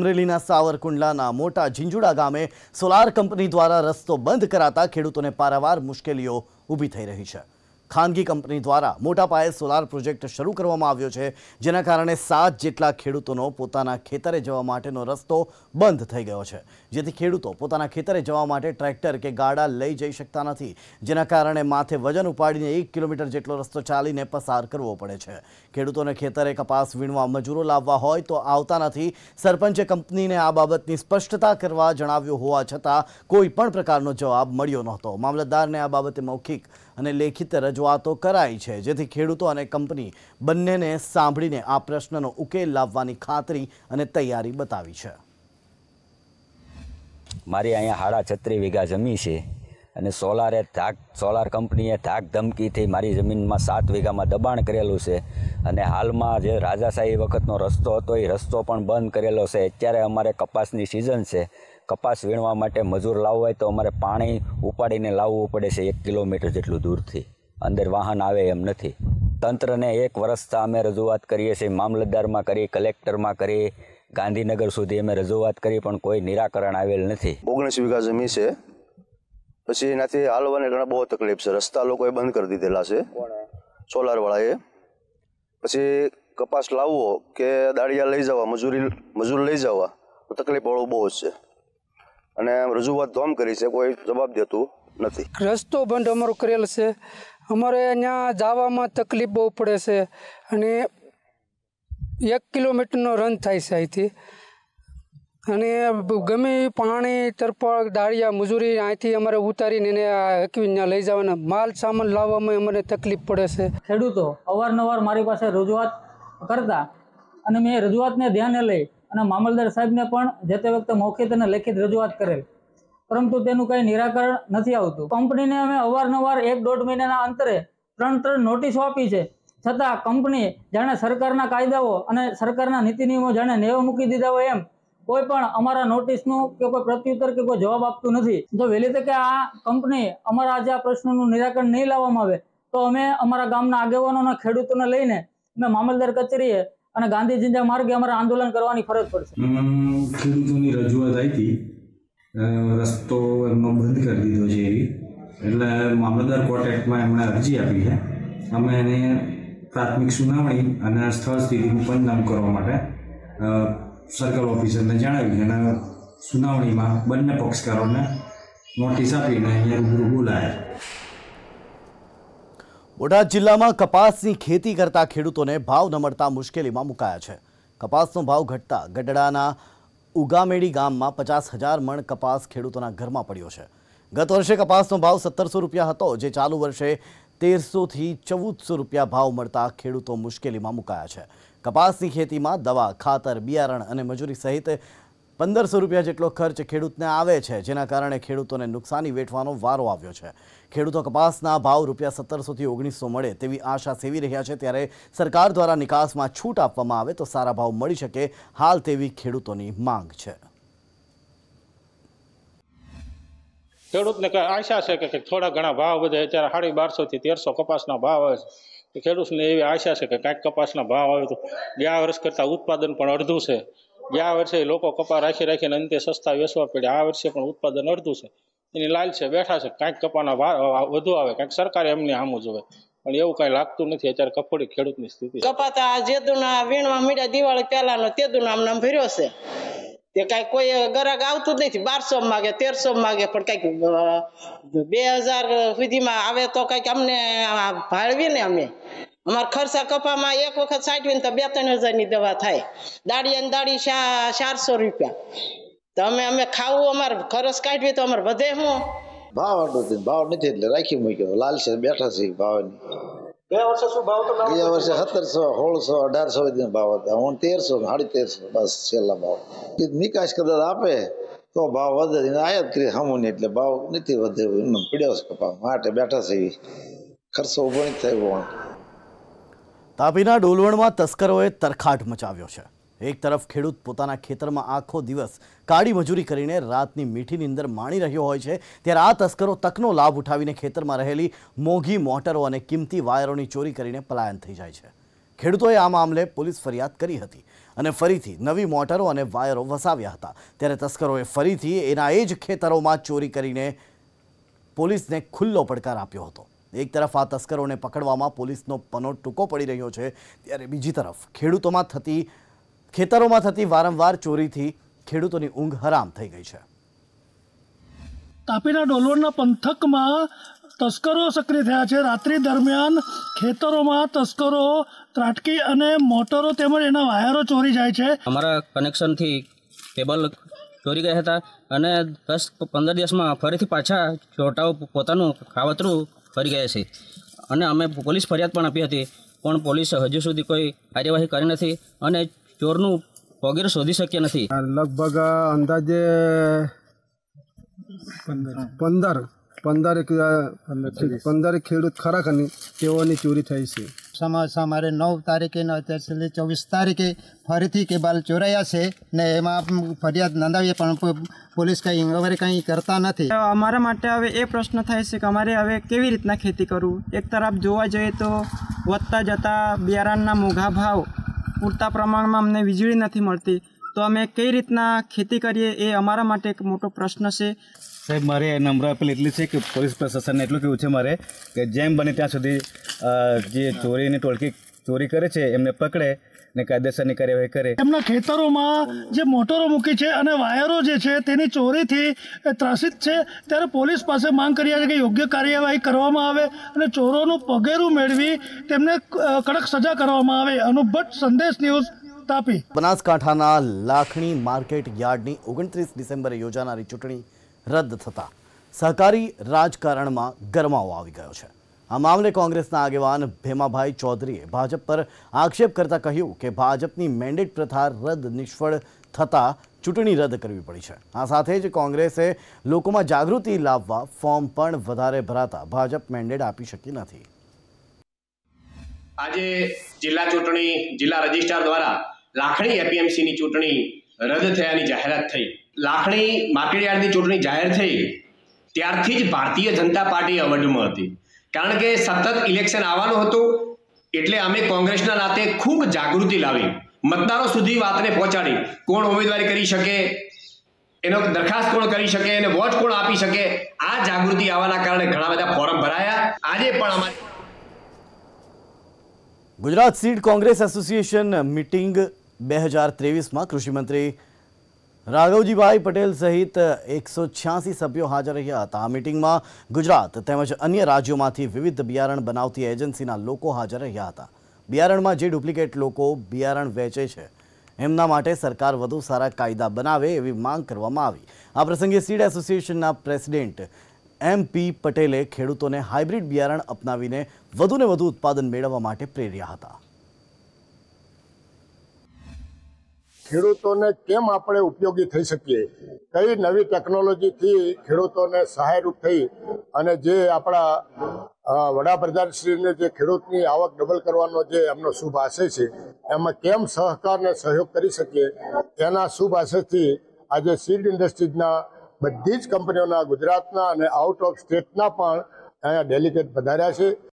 અમરેલીના સાવરકુંડલાના મોટા ઝીંઝુડા ગામે સોલાર કંપની દ્વારા રસ્તો બંધ કરાતા ખેડૂતોને પારાવાર મુશ્કેલીઓ ઊભી થઈ રહી છે ખાનગી કંપની દ્વારા મોટા પાયે સોલાર પ્રોજેક્ટ શરૂ કરવામાં આવ્યો છે જેના કારણે સાત જેટલા ખેડૂતોનો પોતાના ખેતરે જવા માટેનો રસ્તો બંધ થઈ ગયો છે જેથી ખેડૂતો પોતાના ખેતરે જવા માટે ટ્રેક્ટર કે ગાડા લઈ જઈ શકતા નથી જેના કારણે માથે વજન ઉપાડીને એક કિલોમીટર જેટલો રસ્તો ચાલીને પસાર કરવો પડે છે ખેડૂતોને ખેતરે કપાસ વીણવા મજૂરો લાવવા હોય તો આવતા નથી સરપંચે કંપનીને આ બાબતની સ્પષ્ટતા કરવા જણાવ્યું હોવા છતાં કોઈ પણ પ્રકારનો જવાબ મળ્યો નહોતો મામલતદારને આ બાબતે મૌખિક અને લેખિત રજૂઆતો કરાઈ છે જેથી ખેડૂતો અને કંપની બંનેને સાંભળીને આ પ્રશ્નનો ઉકેલ લાવવાની ખાતરી અને તૈયારી બતાવી છે મારી અહીંયા હાડા છત્રી વીઘા જમીન છે અને સોલારે થાક સોલાર કંપનીએ થાક ધમકીથી મારી જમીનમાં સાત વીઘામાં દબાણ કરેલું છે અને હાલમાં જે રાજાશાહી વખતનો રસ્તો હતો એ રસ્તો પણ બંધ કરેલો છે અત્યારે અમારે કપાસની સિઝન છે કપાસ વીણવા માટે મજૂર લાવવા હોય તો અમારે પાણી ઉપાડીને લાવવું પડે છે એક કિલોમીટર જેટલું દૂરથી અંદર વાહન આવે એમ નથી તંત્રને એક વર્ષતા અમે રજૂઆત કરીએ છીએ મામલતદારમાં કરી કલેક્ટરમાં કરી ગાંધીનગર સુધી અમે રજૂઆત કરી પણ કોઈ નિરાકરણ આવેલ નથી ઓગણીસ વીઘા જમીન છે પછી એનાથી હાલવાને ઘણા બહુ તકલીફ છે રસ્તા લોકોએ બંધ કરી દીધેલા છે સોલારવાળાએ પછી કપાસ લાવવો કે દાળિયા લઈ જવા મજૂરી મજૂર લઈ જવા તકલીફ વાળું બહુ જ છે અને રજૂઆત તો આમ કરી છે કોઈ જવાબ દેતું નથી રસ્તો બંધ અમારો કરેલ છે અમારે અહીંયા જવામાં તકલીફ બહુ પડે છે અને એક કિલોમીટરનો રન થાય છે અહીંથી અને ગમે પાણી તરફળ દાળિયા મજૂરી અહીંથી અમારે ઉતારીને એને ત્યાં લઈ જવાના માલ સામાન લાવવામાં અમને તકલીફ પડે છે ખેડૂતો અવારનવાર મારી પાસે રજૂઆત કરતા અને મેં રજૂઆતને ધ્યાને લઈ અને મામલદાર સાહેબને પણ જે તે વખતે મૌખિક અને લેખિત રજૂઆત કરેલ પરંતુ તેનું કંઈ નિરાકરણ નથી આવતું કંપનીને અમે અવારનવાર એક દોઢ મહિનાના અંતરે ત્રણ ત્રણ નોટિસો આપી છે છતાં કંપની જાણે સરકારના કાયદાઓ અને સરકારના નીતિ નિયમો જાણે નેવો મૂકી દીધા હોય એમ કોઈ પણ અમારા નોટિસનું કે કોઈ પ્રત્યુત્તર કે કોઈ જવાબ આપતું નથી જો વહેલી તકે આ કંપની અમારા જે આ પ્રશ્નનું નિરાકરણ નહીં લાવવામાં આવે તો અમે અમારા ગામના આગેવાનો અને ખેડૂતોને લઈને અમે મામલદાર કચેરીએ અને ગાંધીજીના માર્ગે અમારે આંદોલન કરવાની ફરજ પડશે ખેડૂતોની રજૂઆત આવી રસ્તો એમનો બંધ કરી દીધો છે એવી એટલે મામલતદાર કોર્ટ એક્ટમાં એમણે અરજી આપી છે અમે એને પ્રાથમિક સુનાવણી અને સ્થળ સ્થિતિનું પંચનામ કરવા માટે સર્કલ ઓફિસરને જણાવી અને સુનાવણીમાં બંને પક્ષકારોને નોટિસ આપીને અહીંયા રૂબરૂ બોલાયા બોટાદ જિલ્લામાં કપાસની ખેતી કરતા ખેડૂતોને ભાવ ન મળતા મુશ્કેલીમાં મુકાયા છે કપાસનો ભાવ ઘટતા ગઢડાના ઉગામેડી ગામમાં પચાસ હજાર મણ કપાસ ખેડૂતોના ઘરમાં પડ્યો છે ગત વર્ષે કપાસનો ભાવ સત્તરસો રૂપિયા હતો જે ચાલુ વર્ષે તેરસોથી ચૌદસો રૂપિયા ભાવ મળતા ખેડૂતો મુશ્કેલીમાં મુકાયા છે કપાસની ખેતીમાં દવા ખાતર બિયારણ અને મજૂરી સહિત પંદરસો રૂપિયા જેટલો ખર્ચ ખેડૂતને આવે છે જેના કારણે ખેડૂતોને નુકસાની વેઠવાનો વારો આવ્યો છે ખેડૂતો કપાસના ભાવ રૂપિયા સત્તરસોથી ઓગણીસો મળે તેવી આશા સેવી રહ્યા છે ત્યારે સરકાર દ્વારા નિકાસમાં છૂટ આપવામાં આવે તો સારા ભાવ મળી શકે હાલ તેવી ખેડૂતોની માંગ છે ખેડૂતને આશા છે કે થોડા ઘણા ભાવ વધે અત્યારે સાડી બારસોથી તેરસો કપાસના ભાવ આવે છે ખેડૂતને એવી આશા છે કે કાંઈક કપાસના ભાવ આવે તો બે વર્ષ કરતાં ઉત્પાદન પણ અડધું છે ગયા વર્ષે લોકો કપા રાખી રાખીને અંતે સસ્તા વેચવા પડ્યા આ વર્ષે પણ ઉત્પાદન અડધું છે એની લાલ છે બેઠા છે કાંઈક કપાના વધુ આવે કાંઈક સરકારે એમને આમું જોવે પણ એવું કઈ લાગતું નથી અત્યારે કફોડી ખેડૂતની સ્થિતિ કપાતા જેદુના વીણવા મીડા દિવાળી પહેલાનો તેદુના આમ ભર્યો છે તે કઈ કોઈ ગ્રાહક આવતું જ નથી બારસો માગે તેરસો માગે પણ કઈક બે હજાર સુધીમાં આવે તો કઈક અમને ભાળવીએ ને અમે અમારા ખર્ચા કપામાં એક વખત સાઠવી ને તો બે ત્રણ હજારની દવા થાય દાડી અને દાડી ચારસો રૂપિયા તો અમે અમે ખાવું અમારે ખર્ચ કાઢવી તો અમારે વધે હું ભાવ અડો ભાવ નથી એટલે રાખી મૂક્યો લાલ છે બેઠા છે ભાવની ગયા વર્ષે શું ભાવ તો ગયા વર્ષે સત્તરસો સોળસો અઢારસો સુધીનો ભાવ હતા હું તેરસો સાડી તેરસો બસ છેલ્લા ભાવ એ નિકાસ કદાચ આપે તો ભાવ વધે આયાત કરી હમું એટલે ભાવ નથી વધે એમનો પીડ્યો છે કપા માટે બેઠા છે ખર્ચો ઉભો નથી થયો તાપીના ડોલવણમાં તસ્કરોએ તરખાટ મચાવ્યો છે એક તરફ ખેડૂત પોતાના ખેતરમાં આખો દિવસ કાળી મજૂરી કરીને રાતની મીઠીની અંદર માણી રહ્યો હોય છે ત્યારે આ તસ્કરો તકનો લાભ ઉઠાવીને ખેતરમાં રહેલી મોંઘી મોટરો અને કિંમતી વાયરોની ચોરી કરીને પલાયન થઈ જાય છે ખેડૂતોએ આ મામલે પોલીસ ફરિયાદ કરી હતી અને ફરીથી નવી મોટરો અને વાયરો વસાવ્યા હતા ત્યારે તસ્કરોએ ફરીથી એના એ જ ખેતરોમાં ચોરી કરીને પોલીસને ખુલ્લો પડકાર આપ્યો હતો એક તરફ આ તસ્કરોને પકડવામાં પોલીસનો પનો ટૂંકો પડી રહ્યો છે ત્યારે બીજી તરફ ખેડૂતોમાં થતી ખેતરોમાં થતી વારંવાર ચોરીથી ખેડૂતોની ઊંઘ હરામ થઈ ગઈ છે તાપીના ડોલોરના પંથકમાં તસ્કરો સક્રિય થયા છે રાત્રિ દરમિયાન ખેતરોમાં તસ્કરો ત્રાટકી અને મોટરો તેમજ એના વાયરો ચોરી જાય છે અમારા કનેક્શનથી કેબલ ચોરી ગયા હતા અને દસ પંદર દિવસમાં ફરીથી પાછા ચોટાઓ પોતાનું ખાવતરું ફરી ગયા છે અને અમે પોલીસ ફરિયાદ પણ આપી હતી પણ પોલીસે હજુ સુધી કોઈ કાર્યવાહી કરી નથી અને ચોરનું વગેરે શોધી શક્યા નથી લગભગ અંદાજે પંદર પંદર પંદર ખેડૂત ખરાખરની તેઓની ચોરી થઈ છે સમાસા મારે નવ તારીખે ને અત્યાર સુધી ચોવીસ તારીખે ફરીથી કે બાલ ચોરાયા છે ને એમાં ફરિયાદ નોંધાવીએ પણ પોલીસ કંઈ હવે કંઈ કરતા નથી અમારા માટે હવે એ પ્રશ્ન થાય છે કે અમારે હવે કેવી રીતના ખેતી કરવું એક તરફ જોવા જઈએ તો વધતા જતા બિયારણના મોઘા ભાવ પૂરતા પ્રમાણમાં અમને વીજળી નથી મળતી તો અમે કઈ રીતના ખેતી કરીએ એ અમારા માટે એક મોટો પ્રશ્ન છે સાહેબ મારે નમ્ર આપેલ એટલી છે કે પોલીસ પ્રશાસનને એટલું કહેવું છે મારે કે જેમ બને ત્યાં સુધી જે ચોરીની ટોળકી ચોરી કરે છે એમને પકડે ને કાયદેસરની કાર્યવાહી કરે એમના ખેતરોમાં જે મોટરો મૂકી છે અને વાયરો જે છે તેની ચોરીથી ત્રાસિત છે ત્યારે પોલીસ પાસે માંગ કરી છે કે યોગ્ય કાર્યવાહી કરવામાં આવે અને ચોરોનું પગેરું મેળવી તેમને કડક સજા કરવામાં આવે અનુભટ સંદેશ ન્યૂઝ તાપી બનાસકાંઠાના લાખણી માર્કેટ યાર્ડની ઓગણત્રીસ ડિસેમ્બરે યોજાનારી ચૂંટણી રદ થતા સહકારી રાજકારણમાં ગરમાવો આવી ગયો છે આ મામલે કોંગ્રેસના આગેવાન ભેમાભાઈ ચૌધરીએ ભાજપ પર આક્ષેપ કરતા કહ્યું કે ભાજપની મેન્ડેટ પ્રથા રદ નિષ્ફળ થતાં ચૂંટણી રદ કરવી પડી છે આ સાથે જ કોંગ્રેસે લોકોમાં જાગૃતિ લાવવા ફોર્મ પણ વધારે ભરાતા ભાજપ મેન્ડેટ આપી શકી નથી આજે જિલ્લા ચૂંટણી જિલ્લા રજિસ્ટ્રાર દ્વારા લાખણી એપીએમસીની ચૂંટણી રદ થયાની જાહેરાત થઈ લાખણી માર્કેટયાર્ડની ચૂંટણી જાહેર થઈ ત્યારથી જ ભારતીય જનતા પાર્ટી અવઢમાં હતી કારણ કે સતત ઇલેક્શન આવવાનું હતું એટલે અમે કોંગ્રેસના નાતે ખૂબ જાગૃતિ લાવી મતદારો સુધી વાતને પહોંચાડી કોણ ઉમેદવારી કરી શકે એનો દરખાસ્ત કોણ કરી શકે અને વોટ કોણ આપી શકે આ જાગૃતિ આવવાના કારણે ઘણા બધા ફોરમ ભરાયા આજે પણ અમારે ગુજરાત સીટ કોંગ્રેસ એસોસિએશન મિટિંગ બે હજાર ત્રેવીસમાં કૃષિમંત્રી રાઘવજીભાઈ પટેલ સહિત એકસો છ્યાસી સભ્યો હાજર રહ્યા હતા આ મિટિંગમાં ગુજરાત તેમજ અન્ય રાજ્યોમાંથી વિવિધ બિયારણ બનાવતી એજન્સીના લોકો હાજર રહ્યા હતા બિયારણમાં જે ડુપ્લિકેટ લોકો બિયારણ વેચે છે એમના માટે સરકાર વધુ સારા કાયદા બનાવે એવી માંગ કરવામાં આવી આ પ્રસંગે સીડ એસોસિએશનના પ્રેસિડેન્ટ એમ પટેલે ખેડૂતોને હાઇબ્રિડ બિયારણ અપનાવીને વધુને વધુ ઉત્પાદન મેળવવા માટે પ્રેર્યા હતા ખેડૂતોને કેમ આપણે ઉપયોગી થઈ શકીએ કઈ નવી ટેકનોલોજીથી ખેડૂતોને સહાયરૂપ થઈ અને જે આપણા વડાપ્રધાનશ્રીને જે ખેડૂતની આવક ડબલ કરવાનો જે એમનો શુભ આશય છે એમાં કેમ સહકારને સહયોગ કરી શકીએ તેના શુભ આશયથી આજે સીડ ઇન્ડસ્ટ્રીઝના બધી જ કંપનીઓના ગુજરાતના અને આઉટ ઓફ સ્ટેટના પણ અહીંયા ડેલિગેટ વધાર્યા છે